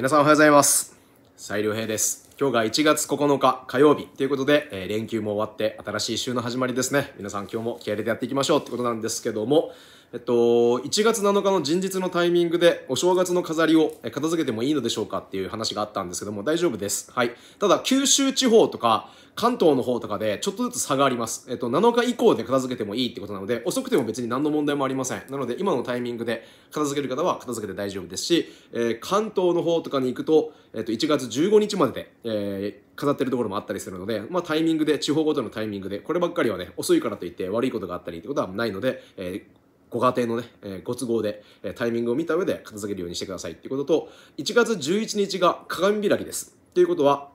皆さんおはようございます。斉良平です。今日が1月9日火曜日ということで、えー、連休も終わって新しい週の始まりですね。皆さん今日も気合入れてやっていきましょうってことなんですけども、えっと、1月7日の人日のタイミングでお正月の飾りを片付けてもいいのでしょうかっていう話があったんですけども大丈夫です。はい。ただ、九州地方とか関東の方とかでちょっとずつ差があります。えっと、7日以降で片付けてもいいってことなので、遅くても別に何の問題もありません。なので、今のタイミングで片付ける方は片付けて大丈夫ですし、えー、関東の方とかに行くと、えっと、1月15日までで、えー、飾ってるところもあったりするので、まあ、タイミングで、地方ごとのタイミングで、こればっかりはね、遅いからといって悪いことがあったりってことはないので、えーご家庭のね、えー、ご都合で、えー、タイミングを見た上で片付けるようにしてくださいっていうことと、1月11日が鏡開きです。ということは、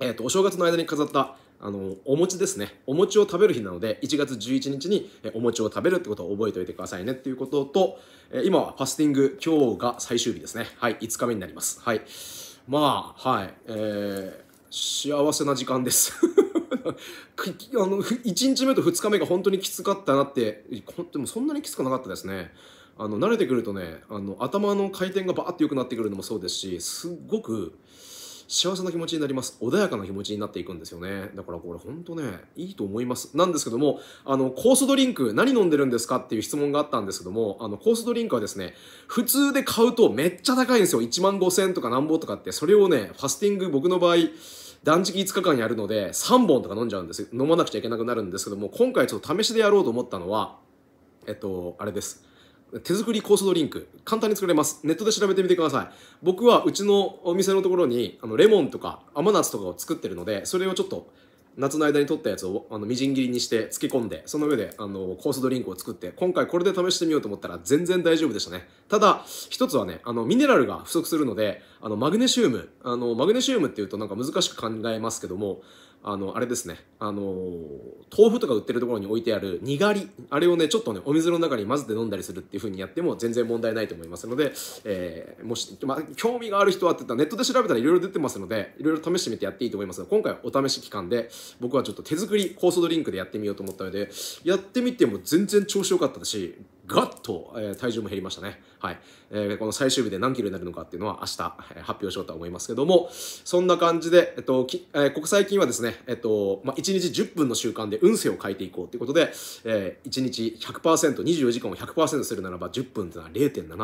えっ、ー、と、お正月の間に飾ったあのお餅ですねお餅を食べる日なので1月11日にお餅を食べるってことを覚えておいてくださいねっていうことと今はファスティング今日が最終日ですねはい5日目になりますはいまあはいえー、幸せな時間です あの1日目と2日目が本当にきつかったなってでもそんなにきつくなかったですねあの慣れてくるとねあの頭の回転がバーッと良くなってくるのもそうですしすっごく幸せな気持ちになります穏やかな気持ちになっていくんですよねだからこれ本当ねいいと思いますなんですけどもあのコースドリンク何飲んでるんですかっていう質問があったんですけどもあのコースドリンクはですね普通で買うとめっちゃ高いんですよ1万5000とかなんぼとかってそれをねファスティング僕の場合断食5日間やるので3本とか飲んじゃうんです飲まなくちゃいけなくなるんですけども今回ちょっと試しでやろうと思ったのはえっとあれです手作り酵素ドリンク簡単に作れますネットで調べてみてください僕はうちのお店のところにあのレモンとか甘夏とかを作ってるのでそれをちょっと夏の間に取ったやつをあのみじん切りにして漬け込んでその上であのコースドリンクを作って今回これで試してみようと思ったら全然大丈夫でしたねただ一つはねあのミネラルが不足するのであのマグネシウムあのマグネシウムっていうとなんか難しく考えますけどもあの、あれですね。あのー、豆腐とか売ってるところに置いてあるにがり。あれをね、ちょっとね、お水の中に混ぜて飲んだりするっていう風にやっても全然問題ないと思いますので、えー、もし、まあ、興味がある人はって言ったらネットで調べたらいろいろ出てますので、いろいろ試してみてやっていいと思いますが、今回はお試し期間で、僕はちょっと手作り酵素ドリンクでやってみようと思ったので、やってみても全然調子良かったし、ガッと、えー、体重も減りましたね。はい。えー、この最終日で何キロになるのかっていうのは明日、えー、発表しようと思いますけども、そんな感じで、えっと、きえー、国際金はですね、えっと、まあ、1日10分の習慣で運勢を変えていこうということで、えー、1日100%、24時間を100%するならば、10分というのは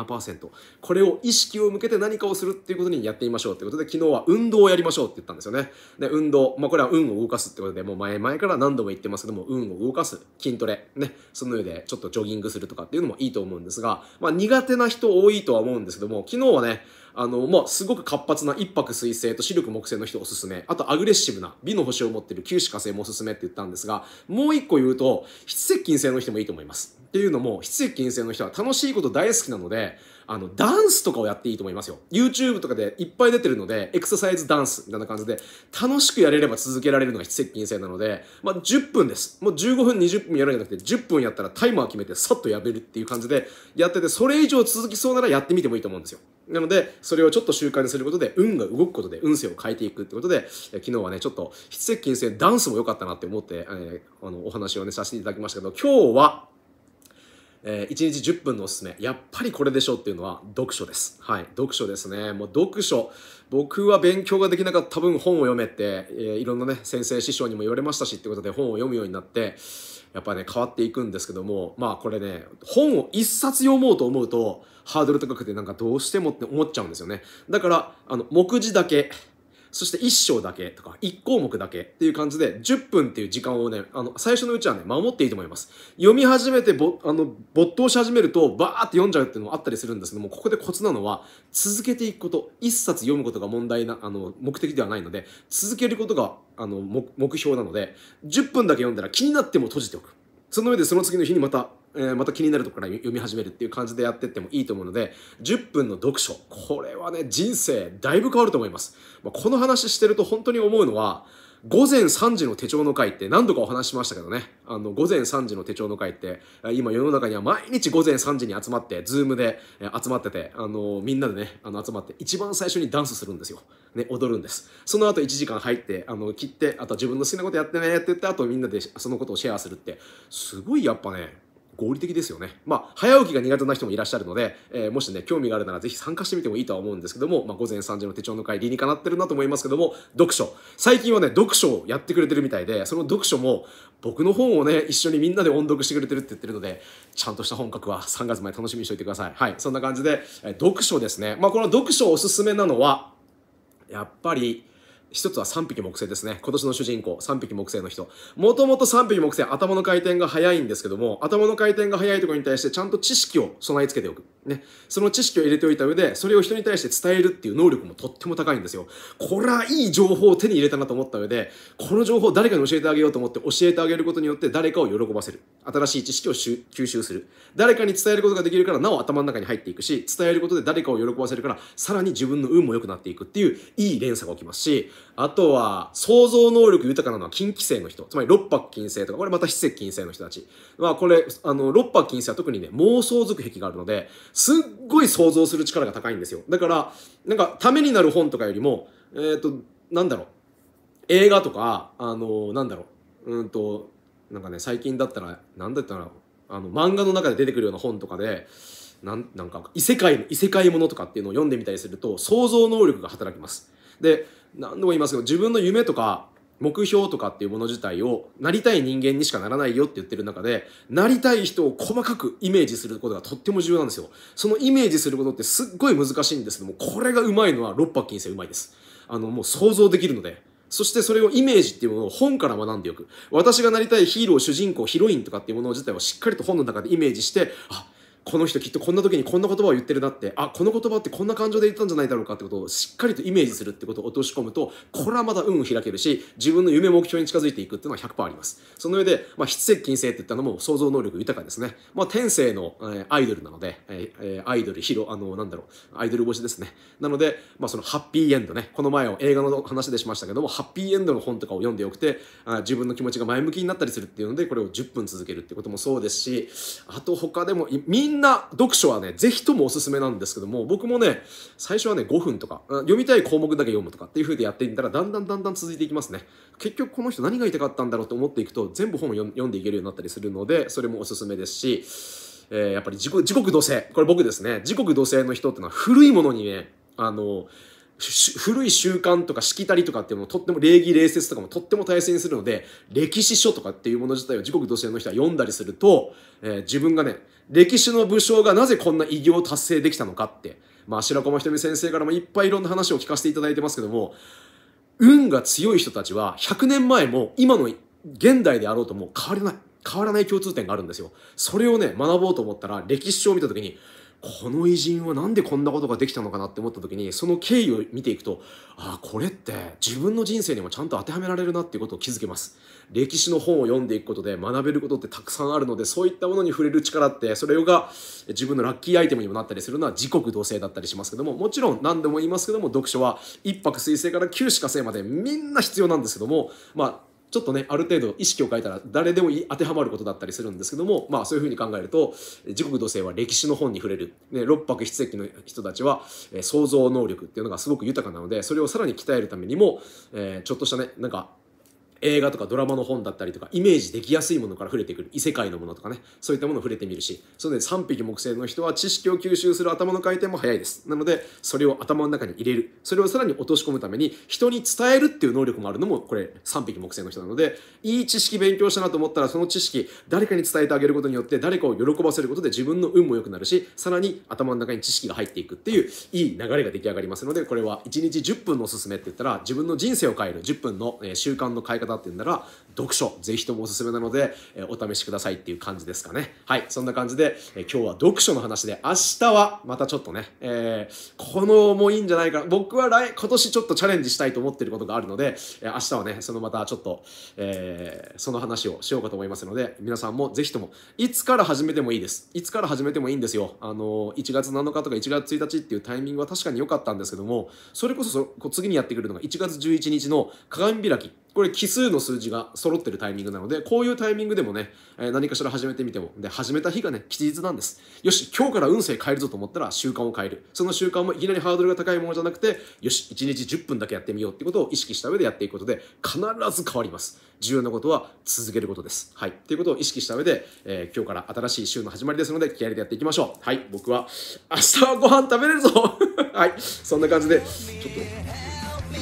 0.7%。これを意識を向けて何かをするっていうことにやってみましょうということで、昨日は運動をやりましょうって言ったんですよね。で、運動。まあ、これは運を動かすってことで、もう前々から何度も言ってますけども、運を動かす、筋トレ、ね、その上でちょっとジョギングするとか、っていうのもいいと思うんですが、まあ、苦手な人多いとは思うんですけども、昨日はね、あの、まあ、すごく活発な一泊水星と視力木星の人おすすめ。あと、アグレッシブな美の星を持ってる九死火星もおすすめって言ったんですが、もう一個言うと、筆石金星の人もいいと思います。っていうのも、筆石金星の人は楽しいこと大好きなので、あの、ダンスとかをやっていいと思いますよ。YouTube とかでいっぱい出てるので、エクササイズダンスみたいな感じで、楽しくやれれば続けられるのが非接近星なので、まあ、10分です。もう15分、20分やるんじゃなくて、10分やったらタイマー決めて、さっとやめるっていう感じでやってて、それ以上続きそうならやってみてもいいと思うんですよ。なので、それをちょっと習慣にすることで、運が動くことで、運勢を変えていくってことで、昨日はね、ちょっと、非接近星ダンスも良かったなって思って、えー、あの、お話をね、させていただきましたけど、今日は、えー、1日10分のおすすめ。やっぱりこれでしょっていうのは読書です。はい。読書ですね。もう読書。僕は勉強ができなかった分本を読めって、えー、いろんなね、先生、師匠にも言われましたしってことで本を読むようになって、やっぱね、変わっていくんですけども、まあこれね、本を一冊読もうと思うと、ハードル高くてなんかどうしてもって思っちゃうんですよね。だから、あの、目次だけ、そして1章だけとか、1項目だけっていう感じで、10分っていう時間をね、あの、最初のうちはね、守っていいと思います。読み始めてぼ、あの、没頭し始めると、バーって読んじゃうっていうのもあったりするんですけども、ここでコツなのは、続けていくこと、1冊読むことが問題な、あの、目的ではないので、続けることが、あの、目標なので、10分だけ読んだら気になっても閉じておく。その上でその次の日にまたえー、また気になるところから読み始めるっていう感じでやってってもいいと思うので、10分の読書。これはね、人生だいぶ変わると思います。まあ、この話してると本当に思うのは、午前3時の手帳の会って何度かお話ししましたけどね。あの、午前3時の手帳の会って、今世の中には毎日午前3時に集まって、ズームで集まってて、あの、みんなでね、あの、集まって、一番最初にダンスするんですよ。ね、踊るんです。その後1時間入って、あの、切って、あと自分の好きなことやってねって言った後みんなでそのことをシェアするって、すごいやっぱね、合理的ですよね。まあ、早起きが苦手な人もいらっしゃるので、えー、もしね、興味があるならぜひ参加してみてもいいとは思うんですけども、まあ、午前3時の手帳の会、理にかなってるなと思いますけども、読書。最近はね、読書をやってくれてるみたいで、その読書も、僕の本をね、一緒にみんなで音読してくれてるって言ってるので、ちゃんとした本格は3月まで楽しみにしておいてください。はい、そんな感じで、えー、読書ですね。まあ、この読書おすすめなのは、やっぱり、一つは3匹木星ですね。今年の主人公、3匹木星の人。もともと3匹木星、頭の回転が速いんですけども、頭の回転が速いところに対してちゃんと知識を備え付けておく。ね。その知識を入れておいた上で、それを人に対して伝えるっていう能力もとっても高いんですよ。これはいい情報を手に入れたなと思った上で、この情報を誰かに教えてあげようと思って教えてあげることによって誰かを喜ばせる。新しい知識を吸収する。誰かに伝えることができるから、なお頭の中に入っていくし、伝えることで誰かを喜ばせるから、さらに自分の運も良くなっていくっていういい連鎖が起きますし、あとは、想像能力豊かなのは近畿生の人。つまり六白金星とか、これまた非跡金星の人たち。まあこれ、あの、六白金星は特にね、妄想続癖があるので、すっごい想像する力が高いんですよ。だから、なんか、ためになる本とかよりも、えっ、ー、と、なんだろう。映画とか、あの、なんだろう。うんと、なんかね、最近だったら、なんだったら、あの、漫画の中で出てくるような本とかで、なんなんか異世界の異世界ものとかっていうのを読んでみたりすると想像能力が働きますで何度も言いますけど自分の夢とか目標とかっていうもの自体をなりたい人間にしかならないよって言ってる中でなりたい人を細かくイメージすることがとっても重要なんですよそのイメージすることってすっごい難しいんですけどもこれがうまいのは六白金星うまいですあのもう想像できるのでそしてそれをイメージっていうものを本から学んでおく。私がなりたいヒーロー、主人公、ヒロインとかっていうもの自体はしっかりと本の中でイメージして、あ、この人きっとこんな時にこんな言葉を言ってるなってあこの言葉ってこんな感情で言ったんじゃないだろうかってことをしっかりとイメージするってことを落とし込むとこれはまだ運を開けるし自分の夢目標に近づいていくっていうのは100%ありますその上で、まあ、筆跡金星っていったのも想像能力豊かですね、まあ、天性の、えー、アイドルなので、えー、アイドルヒロあのなんだろうアイドル越しですねなので、まあ、そのハッピーエンドねこの前を映画の話でしましたけどもハッピーエンドの本とかを読んでおくてあ自分の気持ちが前向きになったりするっていうのでこれを10分続けるってこともそうですしあと他でもみんなんな読書はね、ぜひともおすすめなんですけども、僕もね、最初はね、5分とか、読みたい項目だけ読むとかっていう風でやっていったら、だんだんだんだん続いていきますね。結局この人何が言いたかったんだろうと思っていくと、全部本を読んでいけるようになったりするので、それもおすすめですし、えー、やっぱり時刻土性、これ僕ですね、時刻土性の人ってのは古いものにね、あの、古い習慣とかしきたりとかっていうのをとっても礼儀礼節とかもとっても大切にするので、歴史書とかっていうもの自体を時刻同性の人は読んだりすると、えー、自分がね、歴史の武将がなぜこんな偉業を達成できたのかって、まあ、白駒ひとみ先生からもいっぱいいろんな話を聞かせていただいてますけども、運が強い人たちは100年前も今の現代であろうとも変わらない。変わらない共通点があるんですよ。それをね、学ぼうと思ったら、歴史書を見た時に、この偉人は何でこんなことができたのかなって思った時にその経緯を見ていくとああこれって自分の人生にもちゃんと当てはめられるなっていうことを気づけます歴史の本を読んでいくことで学べることってたくさんあるのでそういったものに触れる力ってそれが自分のラッキーアイテムにもなったりするのは時刻同性だったりしますけどももちろん何度も言いますけども読書は1泊水星から九歯火星までみんな必要なんですけどもまあちょっとねある程度意識を変えたら誰でも当てはまることだったりするんですけども、まあ、そういうふうに考えると時刻土星は歴史の本に触れる、ね、六白筆石の人たちは、えー、想像能力っていうのがすごく豊かなのでそれをさらに鍛えるためにも、えー、ちょっとしたねなんか映画とかドラマの本だったりとか、イメージできやすいものから触れてくる、異世界のものとかね、そういったものを触れてみるし、そので3匹木星の人は知識を吸収する頭の回転も早いです。なので、それを頭の中に入れる、それをさらに落とし込むために、人に伝えるっていう能力もあるのも、これ3匹木星の人なので、いい知識勉強したなと思ったら、その知識、誰かに伝えてあげることによって、誰かを喜ばせることで自分の運も良くなるし、さらに頭の中に知識が入っていくっていう、いい流れが出来上がりますので、これは1日10分のおすすめって言ったら、自分の人生を変える10分の習慣の変え方方ってうんなら、読書、ぜひともおすすめなので、えお試しくださいっていう感じですかね。はい、そんな感じで、え今日は読書の話で、明日はまたちょっとね、えー、このもいいんじゃないかな。僕は来、今年ちょっとチャレンジしたいと思ってることがあるので、え明日はね、そのまたちょっと、えー、その話をしようかと思いますので、皆さんもぜひとも、いつから始めてもいいです。いつから始めてもいいんですよ。あの、1月7日とか1月1日っていうタイミングは確かに良かったんですけども、それこそそ次にやってくるのが1月11日の鏡開き。これ奇数の数字が揃ってるタイミングなので、こういうタイミングでもね、えー、何かしら始めてみても、で、始めた日がね、吉日なんです。よし、今日から運勢変えるぞと思ったら習慣を変える。その習慣もいきなりハードルが高いものじゃなくて、よし、1日10分だけやってみようってことを意識した上でやっていくことで、必ず変わります。重要なことは続けることです。はい。ということを意識した上で、えー、今日から新しい週の始まりですので、気合でやっていきましょう。はい。僕は、明日はご飯食べれるぞ はい。そんな感じで、ちょっと、将棋ってかな、はい、まずね、はい、幸せな気持ちになって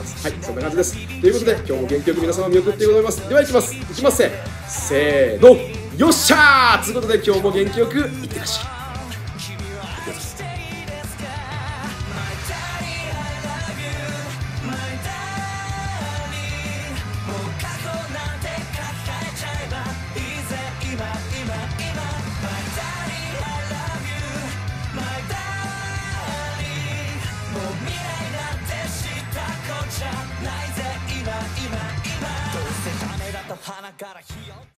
ます。はい、そんな感じです。ということで、今日も元気よく皆様見送ってございます。では、いきます。いきますせ。せーの、よっしゃーということで、今日も元気よくいってらっしゃい。